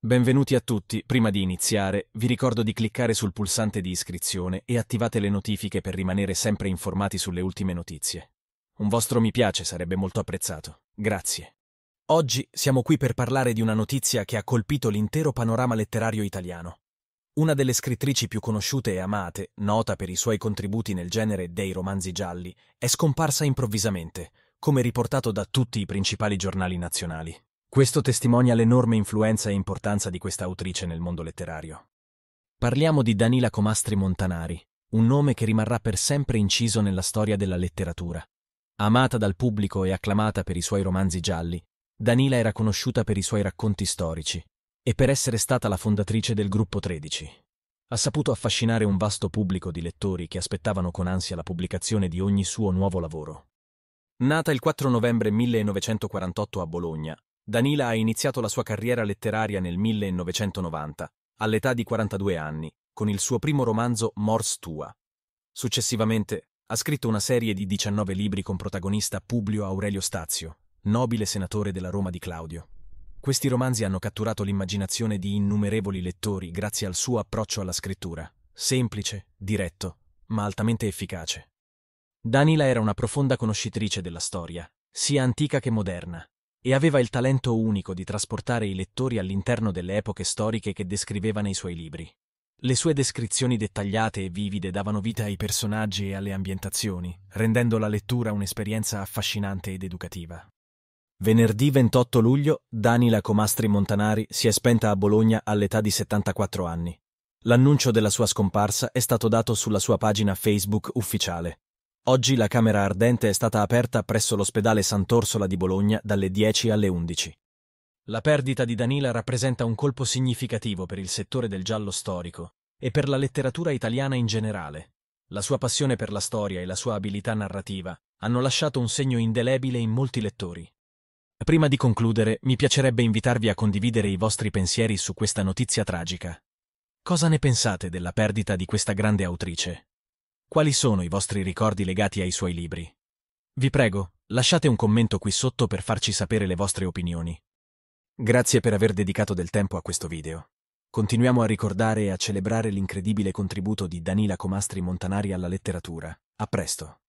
Benvenuti a tutti, prima di iniziare vi ricordo di cliccare sul pulsante di iscrizione e attivate le notifiche per rimanere sempre informati sulle ultime notizie. Un vostro mi piace sarebbe molto apprezzato. Grazie. Oggi siamo qui per parlare di una notizia che ha colpito l'intero panorama letterario italiano. Una delle scrittrici più conosciute e amate, nota per i suoi contributi nel genere dei romanzi gialli, è scomparsa improvvisamente, come riportato da tutti i principali giornali nazionali. Questo testimonia l'enorme influenza e importanza di questa autrice nel mondo letterario. Parliamo di Danila Comastri Montanari, un nome che rimarrà per sempre inciso nella storia della letteratura. Amata dal pubblico e acclamata per i suoi romanzi gialli, Danila era conosciuta per i suoi racconti storici e per essere stata la fondatrice del gruppo 13. Ha saputo affascinare un vasto pubblico di lettori che aspettavano con ansia la pubblicazione di ogni suo nuovo lavoro. Nata il 4 novembre 1948 a Bologna, Danila ha iniziato la sua carriera letteraria nel 1990, all'età di 42 anni, con il suo primo romanzo Mors Tua. Successivamente ha scritto una serie di 19 libri con protagonista Publio Aurelio Stazio, nobile senatore della Roma di Claudio. Questi romanzi hanno catturato l'immaginazione di innumerevoli lettori grazie al suo approccio alla scrittura, semplice, diretto, ma altamente efficace. Danila era una profonda conoscitrice della storia, sia antica che moderna, e aveva il talento unico di trasportare i lettori all'interno delle epoche storiche che descriveva nei suoi libri. Le sue descrizioni dettagliate e vivide davano vita ai personaggi e alle ambientazioni, rendendo la lettura un'esperienza affascinante ed educativa. Venerdì 28 luglio, Danila Comastri Montanari si è spenta a Bologna all'età di 74 anni. L'annuncio della sua scomparsa è stato dato sulla sua pagina Facebook ufficiale, Oggi la camera ardente è stata aperta presso l'ospedale Sant'Orsola di Bologna dalle 10 alle 11. La perdita di Danila rappresenta un colpo significativo per il settore del giallo storico e per la letteratura italiana in generale. La sua passione per la storia e la sua abilità narrativa hanno lasciato un segno indelebile in molti lettori. Prima di concludere, mi piacerebbe invitarvi a condividere i vostri pensieri su questa notizia tragica. Cosa ne pensate della perdita di questa grande autrice? quali sono i vostri ricordi legati ai suoi libri. Vi prego, lasciate un commento qui sotto per farci sapere le vostre opinioni. Grazie per aver dedicato del tempo a questo video. Continuiamo a ricordare e a celebrare l'incredibile contributo di Danila Comastri Montanari alla letteratura. A presto!